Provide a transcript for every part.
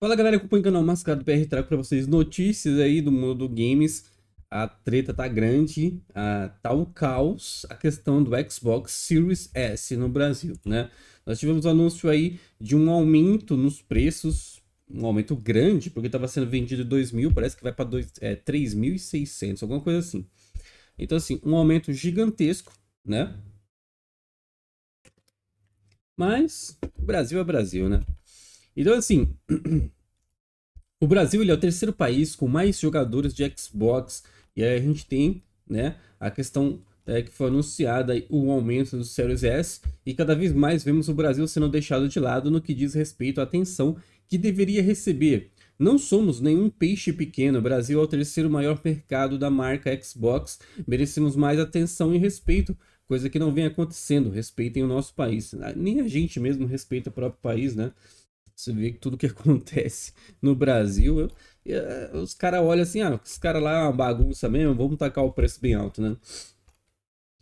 Fala galera, acompanha o canal Mascarado PR, trago para vocês notícias aí do mundo do games. A treta tá grande, a, tá um caos a questão do Xbox Series S no Brasil, né? Nós tivemos anúncio aí de um aumento nos preços, um aumento grande, porque estava sendo vendido em 2.000, parece que vai para é, 3.600, alguma coisa assim. Então assim, um aumento gigantesco, né? Mas, Brasil é Brasil, né? Então, assim, o Brasil ele é o terceiro país com mais jogadores de Xbox. E aí a gente tem né, a questão é, que foi anunciada o aumento do Series S. E cada vez mais vemos o Brasil sendo deixado de lado no que diz respeito à atenção que deveria receber. Não somos nenhum peixe pequeno. O Brasil é o terceiro maior mercado da marca Xbox. Merecemos mais atenção e respeito, coisa que não vem acontecendo. Respeitem o nosso país. Ah, nem a gente mesmo respeita o próprio país, né? Você vê que tudo que acontece no Brasil, eu, eu, eh, os caras olham assim, ah, esse cara lá é uma bagunça mesmo, vamos tacar o preço bem alto, né?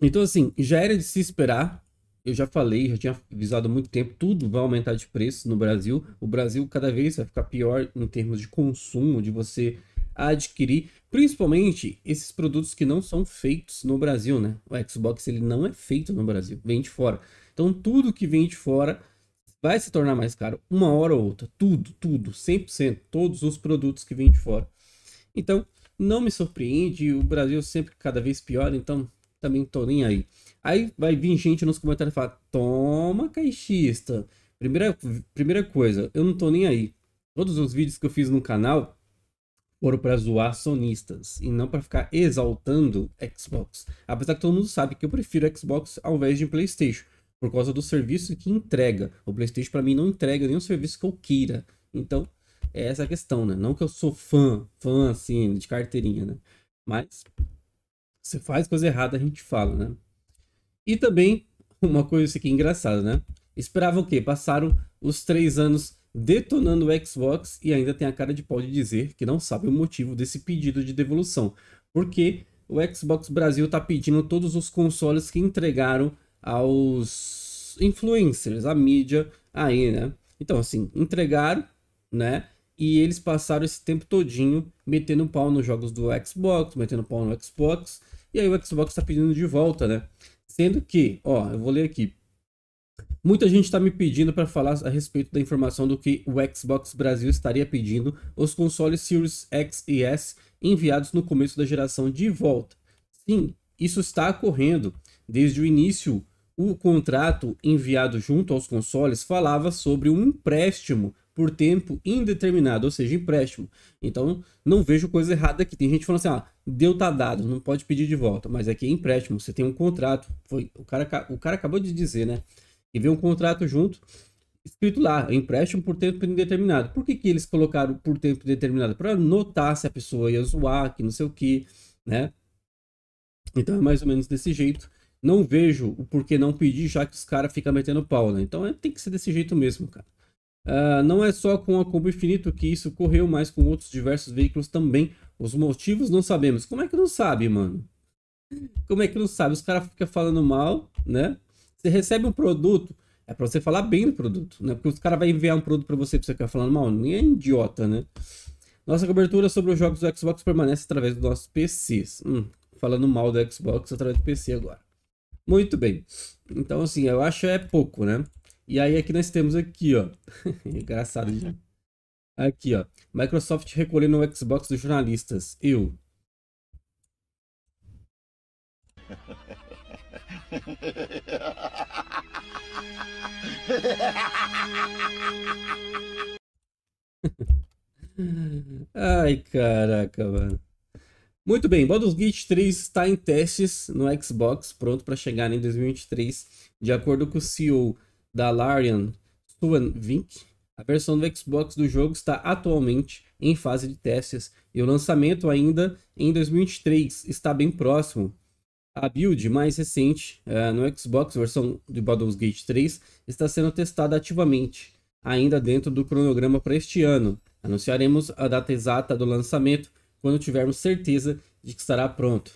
Então, assim, já era de se esperar. Eu já falei, já tinha avisado há muito tempo, tudo vai aumentar de preço no Brasil. O Brasil cada vez vai ficar pior em termos de consumo, de você adquirir, principalmente esses produtos que não são feitos no Brasil, né? O Xbox ele não é feito no Brasil, vem de fora. Então tudo que vem de fora vai se tornar mais caro uma hora ou outra. Tudo, tudo, 100%, todos os produtos que vêm de fora. Então, não me surpreende, o Brasil sempre cada vez pior, então também tô nem aí. Aí vai vir gente nos comentários falar: toma, caixista. Primeira, primeira coisa, eu não tô nem aí. Todos os vídeos que eu fiz no canal foram para zoar sonistas e não para ficar exaltando Xbox. Apesar que todo mundo sabe que eu prefiro Xbox ao invés de PlayStation por causa do serviço que entrega. O PlayStation para mim não entrega nenhum serviço que eu queira. Então, é essa a questão, né? Não que eu sou fã, fã assim, de carteirinha, né? Mas você faz coisa errada, a gente fala, né? E também uma coisa aqui engraçada, né? Esperava o quê? Passaram os três anos detonando o Xbox e ainda tem a cara de pau de dizer que não sabe o motivo desse pedido de devolução. Porque o Xbox Brasil está pedindo todos os consoles que entregaram aos influencers, à mídia aí, né? Então, assim, entregaram, né? E eles passaram esse tempo todinho metendo pau nos jogos do Xbox, metendo pau no Xbox, e aí o Xbox tá pedindo de volta, né? Sendo que, ó, eu vou ler aqui. Muita gente está me pedindo para falar a respeito da informação do que o Xbox Brasil estaria pedindo os consoles Series X e S enviados no começo da geração de volta. Sim, isso está ocorrendo. Desde o início o contrato enviado junto aos consoles falava sobre um empréstimo por tempo indeterminado, ou seja, empréstimo. Então, não vejo coisa errada aqui. Tem gente falando assim: ah, deu tá dado, não pode pedir de volta. Mas aqui é, é empréstimo, você tem um contrato. Foi o cara, o cara acabou de dizer, né? Que veio um contrato junto, escrito lá, empréstimo por tempo indeterminado. Por que, que eles colocaram por tempo indeterminado? Para notar se a pessoa ia zoar, que não sei o que, né? Então é mais ou menos desse jeito. Não vejo o porquê não pedir, já que os caras ficam metendo pau, né? Então é, tem que ser desse jeito mesmo, cara. Uh, não é só com a Combo Infinito que isso ocorreu, mas com outros diversos veículos também. Os motivos não sabemos. Como é que não sabe, mano? Como é que não sabe? Os caras ficam falando mal, né? Você recebe um produto, é para você falar bem do produto, né? Porque os caras vão enviar um produto para você pra você ficar falando mal. Nem é idiota, né? Nossa cobertura sobre os jogos do Xbox permanece através dos nossos PCs. Hum, falando mal do Xbox através do PC agora. Muito bem. Então, assim, eu acho é pouco, né? E aí aqui nós temos aqui, ó. Engraçado. Gente. Aqui, ó. Microsoft recolhendo o Xbox dos jornalistas. Eu. Ai, caraca, mano. Muito bem, Baldur's Gate 3 está em testes no Xbox, pronto para chegar em 2023. De acordo com o CEO da Larian, Stuan Vink, a versão do Xbox do jogo está atualmente em fase de testes e o lançamento ainda em 2023 está bem próximo. A build mais recente uh, no Xbox, versão de Baldur's Gate 3, está sendo testada ativamente, ainda dentro do cronograma para este ano. Anunciaremos a data exata do lançamento quando tivermos certeza de que estará pronto.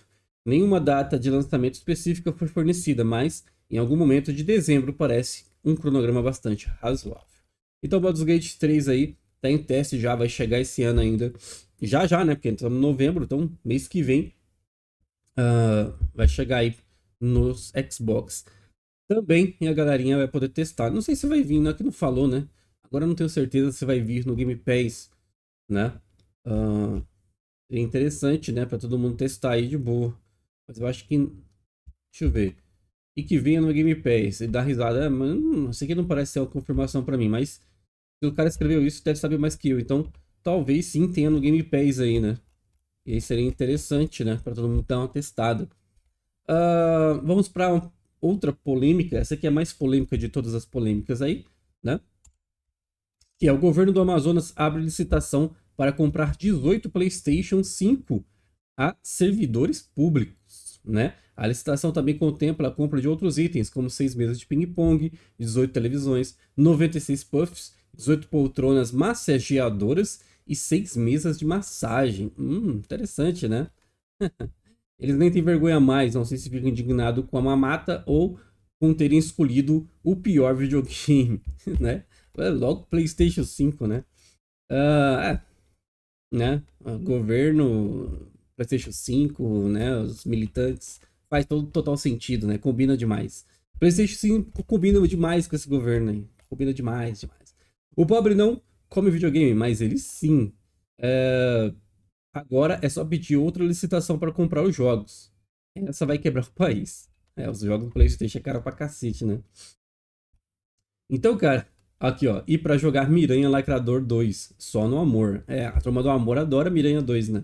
Nenhuma data de lançamento específica foi fornecida, mas em algum momento de dezembro parece um cronograma bastante razoável. Então o Baldur's Gate 3 aí está em teste já, vai chegar esse ano ainda. Já já, né? Porque estamos em novembro, então mês que vem uh, vai chegar aí nos Xbox. Também e a galerinha vai poder testar. Não sei se vai vir, é Que não falou, né? Agora não tenho certeza se vai vir no Game Pass, né? Uh, é interessante, né? Pra todo mundo testar aí de boa. Mas eu acho que. Deixa eu ver. E que venha no Game Pass. E dá risada. É, mano, isso aqui não parece ser uma confirmação pra mim, mas. Se o cara escreveu isso, deve saber mais que eu. Então, talvez sim tenha no Game Pass aí, né? E aí seria interessante, né? Pra todo mundo dar uma testada. Uh, vamos pra outra polêmica. Essa aqui é a mais polêmica de todas as polêmicas aí, né? Que é o governo do Amazonas abre licitação para comprar 18 PlayStation 5 a servidores públicos, né? A licitação também contempla a compra de outros itens, como seis mesas de ping-pong, 18 televisões, 96 puffs, 18 poltronas massageadoras e seis mesas de massagem. Hum, interessante, né? Eles nem têm vergonha mais, não sei se ficam indignados com a mamata ou com terem escolhido o pior videogame, né? Logo PlayStation 5, né? Uh, é né? O governo, PlayStation 5, né? Os militantes. Faz todo total sentido, né? Combina demais. PlayStation 5 combina demais com esse governo aí. Combina demais, demais. O pobre não come videogame, mas ele sim. É... Agora é só pedir outra licitação para comprar os jogos. Essa vai quebrar o país. É, os jogos do PlayStation é caro pra cacete, né? Então, cara, Aqui, ó. E para jogar Miranha Lacrador 2, só no amor. É, a turma do amor adora Miranha 2, né?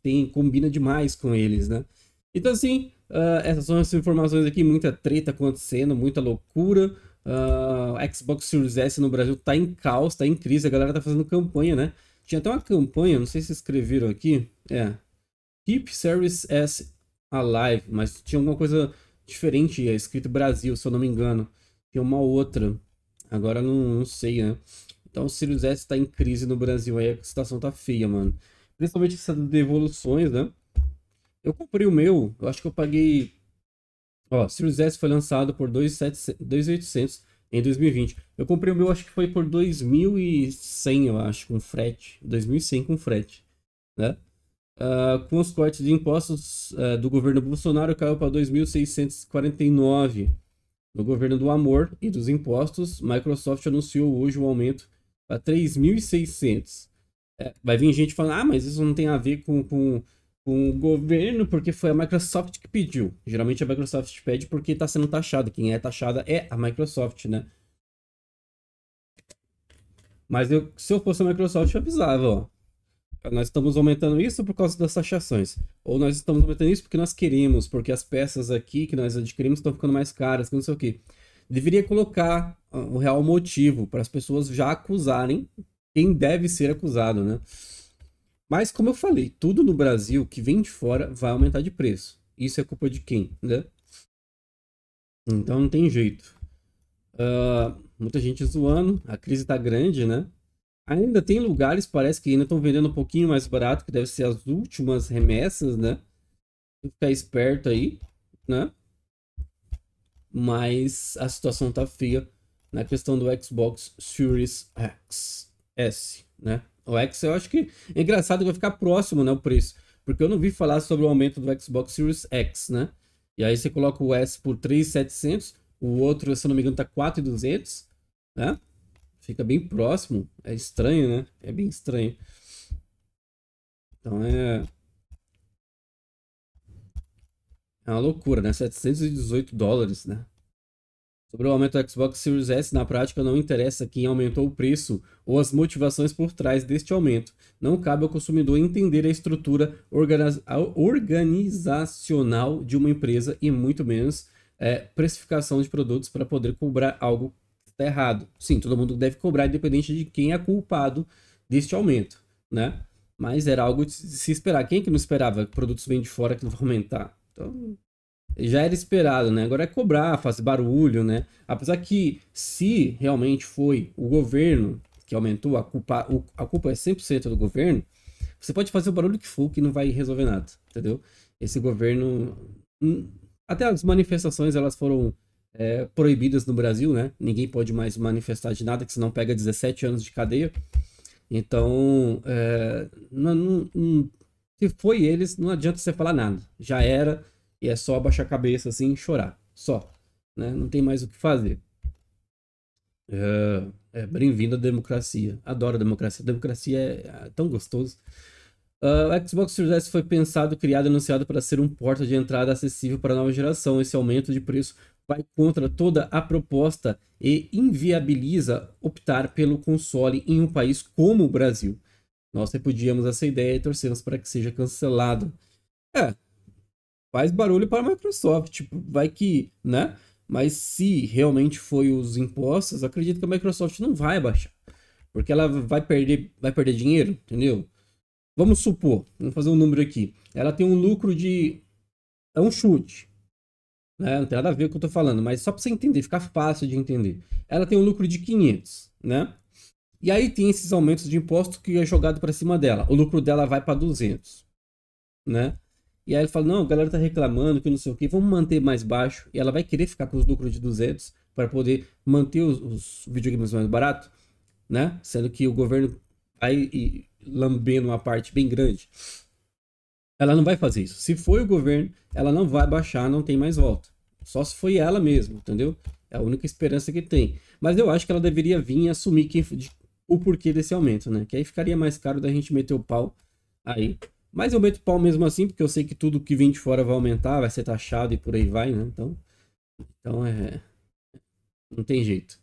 Tem, combina demais com eles, né? Então, assim, uh, essas são as informações aqui. Muita treta acontecendo, muita loucura. Uh, Xbox Series S no Brasil tá em caos, tá em crise. A galera tá fazendo campanha, né? Tinha até uma campanha, não sei se escreveram aqui. É. Keep Series S Alive, mas tinha alguma coisa diferente é, escrito Brasil, se eu não me engano. Tinha uma outra. Agora não, não sei, né? Então o Sirius S tá em crise no Brasil aí, a situação tá feia, mano. Principalmente essas devoluções, né? Eu comprei o meu, eu acho que eu paguei. Ó, Sirius S foi lançado por 2,800 em 2020. Eu comprei o meu, acho que foi por 2.100, eu acho, com frete. 2.100 com frete, né? Uh, com os cortes de impostos uh, do governo Bolsonaro, caiu para 2.649. No governo do amor e dos impostos, Microsoft anunciou hoje o um aumento para 3.600. É, vai vir gente falando, ah, mas isso não tem a ver com, com, com o governo, porque foi a Microsoft que pediu. Geralmente a Microsoft pede porque está sendo taxada. Quem é taxada é a Microsoft, né? Mas eu, se eu fosse a Microsoft, eu avisava, ó nós estamos aumentando isso por causa das taxações. Ou nós estamos aumentando isso porque nós queremos, porque as peças aqui que nós adquirimos estão ficando mais caras, que não sei o quê. Deveria colocar o ah, real motivo para as pessoas já acusarem quem deve ser acusado, né? Mas, como eu falei, tudo no Brasil que vem de fora vai aumentar de preço. Isso é culpa de quem, né? Então não tem jeito. Uh, muita gente zoando, a crise tá grande, né? Ainda tem lugares, parece que ainda estão vendendo um pouquinho mais barato, que deve ser as últimas remessas, né? Tem que ficar esperto aí, né? Mas a situação tá feia na questão do Xbox Series X, S, né? O X eu acho que é engraçado que vai ficar próximo, né, o preço. Porque eu não vi falar sobre o aumento do Xbox Series X, né? E aí você coloca o S por 3,700, o outro, se não me engano, tá 4,200, né? Fica bem próximo. É estranho, né? É bem estranho. Então é. É uma loucura, né? 718 dólares, né? Sobre o aumento do Xbox Series S, na prática não interessa quem aumentou o preço ou as motivações por trás deste aumento. Não cabe ao consumidor entender a estrutura organizacional de uma empresa e muito menos é, precificação de produtos para poder cobrar algo está errado. Sim, todo mundo deve cobrar, independente de quem é culpado deste aumento, né? Mas era algo de se esperar. Quem é que não esperava que produtos vêm de fora que não vão aumentar? Então, já era esperado, né? Agora é cobrar, fazer barulho, né? Apesar que, se realmente foi o governo que aumentou, a culpa, a culpa é 100% do governo, você pode fazer o barulho que for que não vai resolver nada, entendeu? Esse governo... Hum, até as manifestações, elas foram é, proibidas no Brasil, né? Ninguém pode mais manifestar de nada, que senão pega 17 anos de cadeia. Então, é, não, não, não, se foi eles, não adianta você falar nada. Já era, e é só abaixar a cabeça assim e chorar. Só. Né? Não tem mais o que fazer. É, é Bem-vindo à democracia. Adoro a democracia. A democracia é, é tão gostoso. Uh, o Xbox Series S foi pensado, criado e anunciado para ser um porta de entrada acessível para a nova geração. Esse aumento de preço vai contra toda a proposta e inviabiliza optar pelo console em um país como o Brasil. Nós repudiamos essa ideia e torcemos para que seja cancelado. É, faz barulho para a Microsoft, tipo, vai que, né? Mas se realmente foi os impostos, acredito que a Microsoft não vai baixar, porque ela vai perder, vai perder dinheiro, entendeu? Vamos supor, vamos fazer um número aqui. Ela tem um lucro de é um chute, né? Não tem nada a ver com o que eu tô falando, mas só para você entender, ficar fácil de entender. Ela tem um lucro de 500, né? E aí tem esses aumentos de imposto que é jogado para cima dela. O lucro dela vai para 200, né? E aí ele fala: "Não, a galera tá reclamando que não sei o que vamos manter mais baixo". E ela vai querer ficar com os lucros de 200 para poder manter os, os videogames mais baratos, né? Sendo que o governo aí lambendo uma parte bem grande ela não vai fazer isso. Se foi o governo, ela não vai baixar, não tem mais volta. Só se foi ela mesma, entendeu? É a única esperança que tem. Mas eu acho que ela deveria vir e assumir quem, de, o porquê desse aumento, né? Que aí ficaria mais caro da gente meter o pau aí. Mas eu meto o pau mesmo assim, porque eu sei que tudo que vem de fora vai aumentar, vai ser taxado e por aí vai, né? Então, então é. Não tem jeito.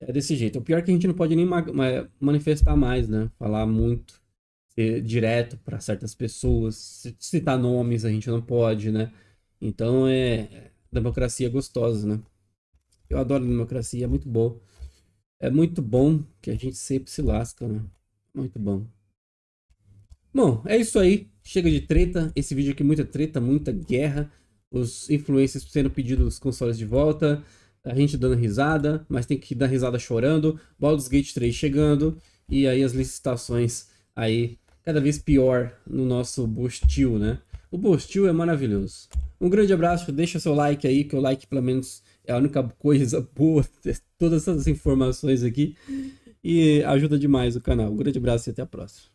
É desse jeito. O pior é que a gente não pode nem ma manifestar mais, né? Falar muito ser direto para certas pessoas, citar nomes a gente não pode, né? Então é, é democracia gostosa, né? Eu adoro democracia, é muito bom. É muito bom que a gente sempre se lasca, né? Muito bom. Bom, é isso aí. Chega de treta. Esse vídeo aqui, é muita treta, muita guerra. Os influencers sendo pedidos os consoles de volta. A gente dando risada, mas tem que dar risada chorando. Baldur's Gate 3 chegando. E aí as licitações aí cada vez pior no nosso Bostil, né? O Bostil é maravilhoso. Um grande abraço, deixa seu like aí, que o like pelo menos é a única coisa boa, é todas essas informações aqui. E ajuda demais o canal. Um grande abraço e até a próxima.